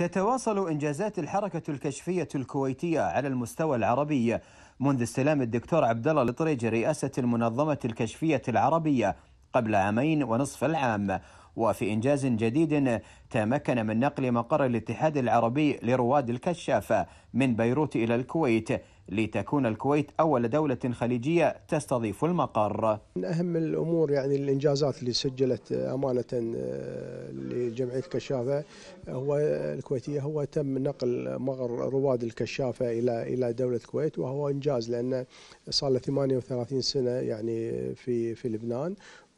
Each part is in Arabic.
تتواصل إنجازات الحركة الكشفية الكويتية على المستوى العربي منذ استلام الدكتور عبد الله الطريج رئاسة المنظمة الكشفية العربية قبل عامين ونصف العام وفي إنجاز جديد تمكن من نقل مقر الاتحاد العربي لرواد الكشافة من بيروت إلى الكويت لتكون الكويت أول دولة خليجية تستضيف المقر من أهم الأمور يعني الإنجازات اللي سجلت أمانة آه، لجمعية كشافة هو الكويتية هو تم نقل مغر رواد الكشافة إلى إلى دولة الكويت وهو إنجاز لأن صار له 38 سنة يعني في في لبنان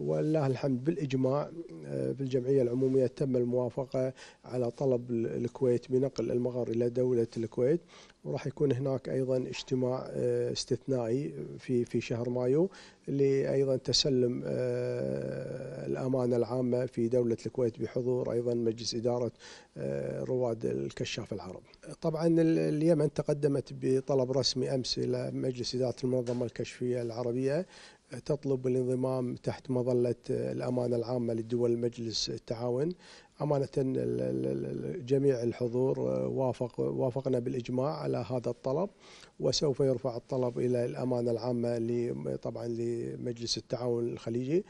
ولله الحمد بالإجماع آه، بالجمعية العمومية تم الموافقة على طلب الكويت بنقل المغر إلى دولة الكويت وراح يكون هناك ايضا اجتماع آه، استثنائي في في شهر مايو لايضا تسلم آه، الامانه العامه في دوله الكويت بحضور ايضا مجلس اداره رواد الكشاف العرب. طبعا اليمن تقدمت بطلب رسمي امس الى مجلس اداره المنظمه الكشفيه العربيه تطلب الانضمام تحت مظلة الأمانة العامة لدول مجلس التعاون أمانة جميع الحضور آه، وافق وافقنا بالإجماع على هذا الطلب وسوف يرفع الطلب إلى الأمانة العامة طبعا لمجلس التعاون الخليجي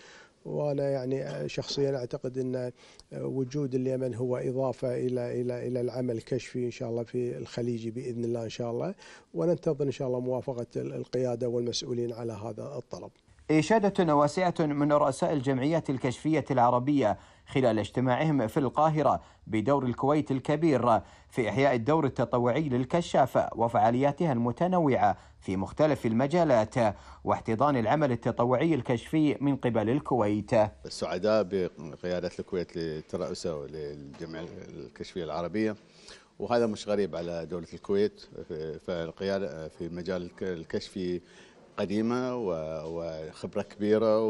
وانا يعني آه، شخصيا اعتقد ان آه، وجود اليمن هو اضافه الى الى الى العمل الكشفي ان شاء الله في الخليج باذن الله ان شاء الله وننتظر ان شاء الله موافقه القياده والمسؤولين على هذا الطلب. إشادة واسعة من رؤساء الجمعيات الكشفية العربية خلال اجتماعهم في القاهرة بدور الكويت الكبير في إحياء الدور التطوعي للكشافة وفعالياتها المتنوعة في مختلف المجالات واحتضان العمل التطوعي الكشفي من قبل الكويت السعداء بقيادة الكويت للترأسة للجمعية الكشفية العربية وهذا مش غريب على دولة الكويت فالقيادة في مجال الكشف قديمة وخبرة كبيرة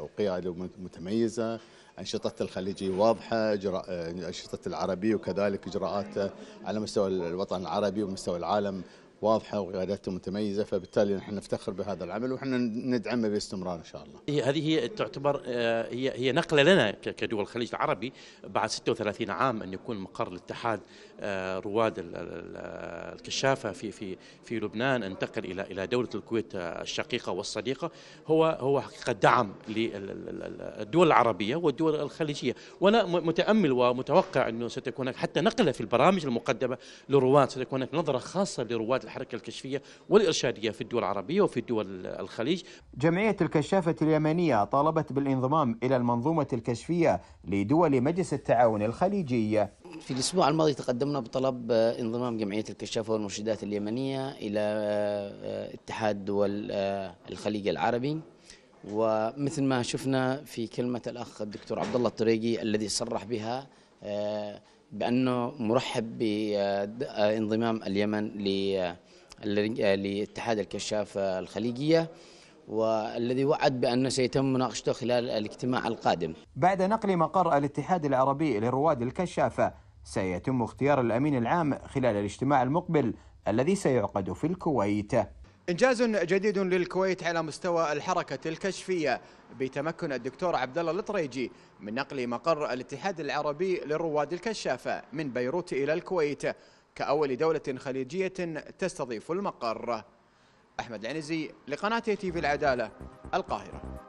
وقيادة متميزة أنشطة الخليجي واضحة أنشطة العربي وكذلك إجراءات على مستوى الوطن العربي ومستوى العالم واضحه وقيادته متميزه فبالتالي نحن نفتخر بهذا العمل ونحن ندعمه باستمرار ان شاء الله. هي هذه هي تعتبر آه، هي هي نقله لنا كدول الخليج العربي بعد 36 عام ان يكون مقر الاتحاد آه، رواد الكشافه في في في لبنان انتقل الى الى دوله الكويت الشقيقه والصديقه هو هو حقيقه دعم للدول العربيه والدول الخليجيه وانا متامل ومتوقع انه ستكون حتى نقله في البرامج المقدمه للرواد ستكون هناك نظره خاصه لرواد الحركة الكشفية والإرشادية في الدول العربية وفي دول الخليج جمعية الكشافة اليمنية طالبت بالانضمام إلى المنظومة الكشفية لدول مجلس التعاون الخليجي في الأسبوع الماضي تقدمنا بطلب آه، انضمام جمعية الكشافة والمرشدات اليمنية إلى آه، اتحاد دول آه، الخليج العربي ومثل ما شفنا في كلمة الأخ الدكتور عبد الله الطريقي الذي صرح بها بأنه مرحب بانضمام اليمن لاتحاد الكشافة الخليجية والذي وعد بان سيتم مناقشته خلال الاجتماع القادم بعد نقل مقر الاتحاد العربي لرواد الكشافة سيتم اختيار الأمين العام خلال الاجتماع المقبل الذي سيعقد في الكويت إنجاز جديد للكويت على مستوى الحركة الكشفية بتمكن الدكتور عبد الله الطريجي من نقل مقر الاتحاد العربي للرواد الكشافة من بيروت إلى الكويت كأول دولة خليجية تستضيف المقر أحمد العنزي لقناة تي في العدالة القاهرة